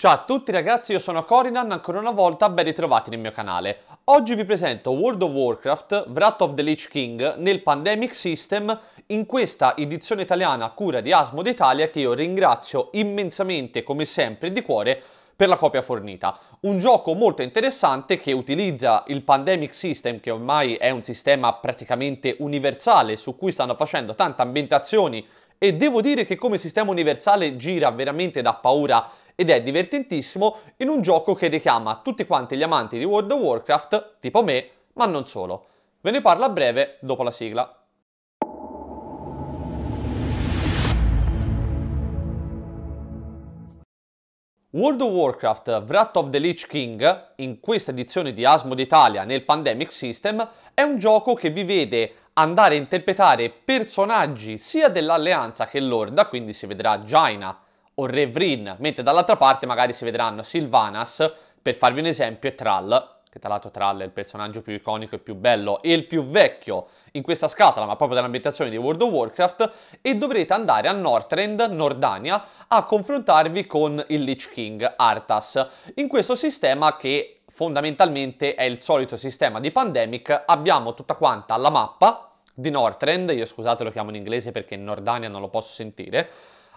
Ciao a tutti ragazzi, io sono Corinan, ancora una volta ben ritrovati nel mio canale. Oggi vi presento World of Warcraft, Wrath of the Lich King, nel Pandemic System, in questa edizione italiana a cura di Asmo d'Italia che io ringrazio immensamente, come sempre, di cuore per la copia fornita. Un gioco molto interessante che utilizza il Pandemic System, che ormai è un sistema praticamente universale, su cui stanno facendo tante ambientazioni, e devo dire che come sistema universale gira veramente da paura ed è divertentissimo in un gioco che richiama tutti quanti gli amanti di World of Warcraft, tipo me, ma non solo. Ve ne parlo a breve dopo la sigla. World of Warcraft Wrath of the Lich King, in questa edizione di Asmo d'Italia nel Pandemic System, è un gioco che vi vede andare a interpretare personaggi sia dell'Alleanza che Lorda, quindi si vedrà Jaina o Revrin, mentre dall'altra parte magari si vedranno Sylvanas, per farvi un esempio, e Trall, che tra l'altro Trall è il personaggio più iconico e più bello e il più vecchio in questa scatola, ma proprio dell'ambientazione di World of Warcraft, e dovrete andare a Northrend, Nordania, a confrontarvi con il Lich King, Arthas, in questo sistema che fondamentalmente è il solito sistema di Pandemic, abbiamo tutta quanta la mappa di Northrend, io scusate lo chiamo in inglese perché in Nordania non lo posso sentire,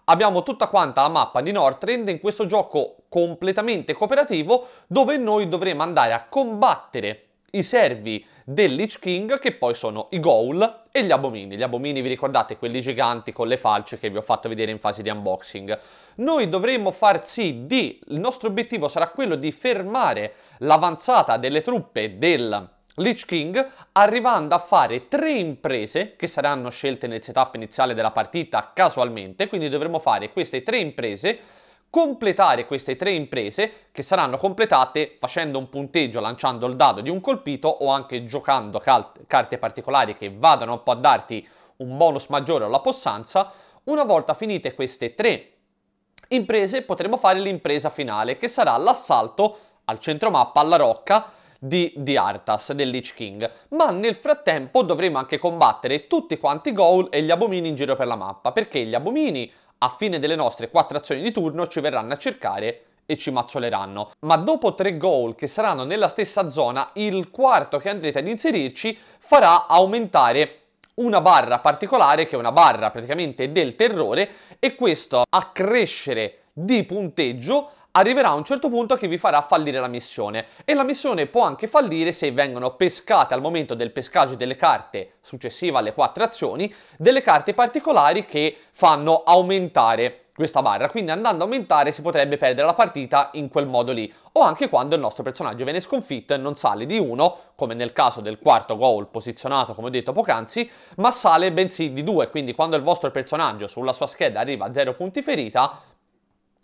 Abbiamo tutta quanta la mappa di Northrend in questo gioco completamente cooperativo dove noi dovremo andare a combattere i servi del Lich King che poi sono i Goul e gli Abomini. Gli Abomini vi ricordate quelli giganti con le falce che vi ho fatto vedere in fase di unboxing. Noi dovremmo far sì di... il nostro obiettivo sarà quello di fermare l'avanzata delle truppe del Lich King arrivando a fare tre imprese che saranno scelte nel setup iniziale della partita casualmente, quindi dovremo fare queste tre imprese, completare queste tre imprese che saranno completate facendo un punteggio, lanciando il dado di un colpito o anche giocando cal- carte particolari che vadano un po' a darti un bonus maggiore o la possanza. Una volta finite queste tre imprese potremo fare l'impresa finale che sarà l'assalto al centro mappa alla rocca di, di Arthas, del Lich King, ma nel frattempo dovremo anche combattere tutti quanti i Goul e gli abomini in giro per la mappa, perché gli abomini a fine delle nostre quattro azioni di turno ci verranno a cercare e ci mazzoleranno. Ma dopo tre goal che saranno nella stessa zona, il quarto che andrete ad inserirci farà aumentare una barra particolare che è una barra praticamente del terrore e questo accrescere di punteggio arriverà a un certo punto che vi farà fallire la missione e la missione può anche fallire se vengono pescate al momento del pescaggio delle carte successiva alle quattro azioni delle carte particolari che fanno aumentare questa barra, quindi andando a aumentare si potrebbe perdere la partita in quel modo lì, o anche quando il nostro personaggio viene sconfitto e non sale di 1, come nel caso del quarto goal posizionato come ho detto poc'anzi, ma sale bensì di 2, quindi quando il vostro personaggio sulla sua scheda arriva a 0 punti ferita,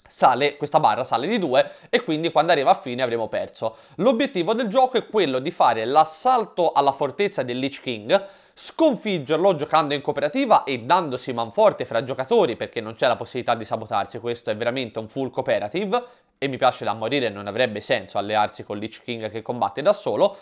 sale, questa barra sale di 2 e quindi quando arriva a fine avremo perso. L'obiettivo del gioco è quello di fare l'assalto alla fortezza del Lich King, sconfiggerlo giocando in cooperativa e dandosi manforte fra giocatori perché non c'è la possibilità di sabotarsi, questo è veramente un full cooperative e mi piace da morire, non avrebbe senso allearsi con Lich King che combatte da solo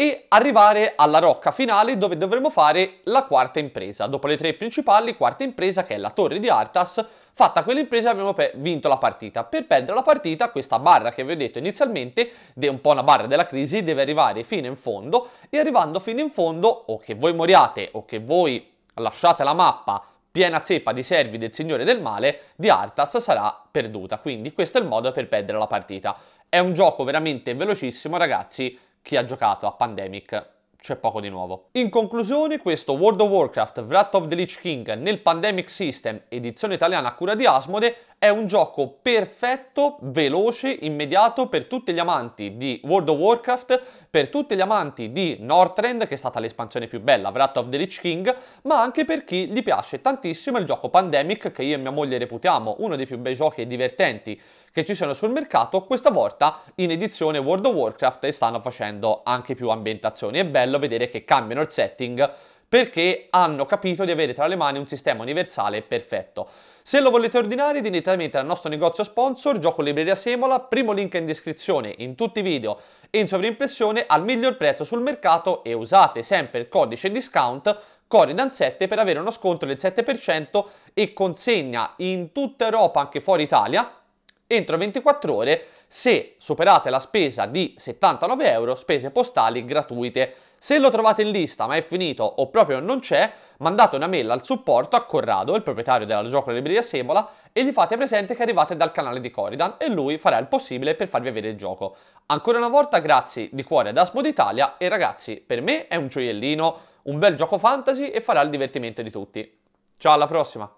e arrivare alla rocca finale dove dovremo fare la quarta impresa. Dopo le tre principali, quarta impresa che è la torre di Artas, fatta quell'impresa abbiamo vinto la partita. Per perdere la partita questa barra che vi ho detto inizialmente, è un po' una barra della crisi, deve arrivare fino in fondo e arrivando fino in fondo o che voi moriate o che voi lasciate la mappa piena zeppa di servi del Signore del Male, di Artas sarà perduta. Quindi questo è il modo per perdere la partita. È un gioco veramente velocissimo ragazzi chi ha giocato a Pandemic c'è poco di nuovo. In conclusione, questo World of Warcraft Wrath of the Lich King nel Pandemic System, edizione italiana a cura di Asmode, è un gioco perfetto, veloce, immediato per tutti gli amanti di World of Warcraft, per tutti gli amanti di Northrend, che è stata l'espansione più bella, Wrath of the Lich King, ma anche per chi gli piace tantissimo il gioco Pandemic, che io e mia moglie reputiamo uno dei più bei giochi e divertenti che ci siano sul mercato, questa volta in edizione World of Warcraft e stanno facendo anche più ambientazioni. È bello vedere che cambiano il setting perché hanno capito di avere tra le mani un sistema universale perfetto. Se lo volete ordinare, direttamente al nostro negozio sponsor, Gioco Libreria Semola, primo link in descrizione, in tutti i video e in sovrimpressione, al miglior prezzo sul mercato e usate sempre il codice discount Coridan7 per avere uno sconto del 7% e consegna in tutta Europa, anche fuori Italia, entro 24 ore se superate la spesa di 79 euro, spese postali gratuite. Se lo trovate in lista ma è finito o proprio non c'è, mandate una mail al supporto a Corrado, il proprietario della Giocola Libreria Sebola, e gli fate presente che arrivate dal canale di Coridan e lui farà il possibile per farvi avere il gioco. Ancora una volta grazie di cuore ad Asmo d'Italia e ragazzi, per me è un gioiellino, un bel gioco fantasy e farà il divertimento di tutti. Ciao alla prossima!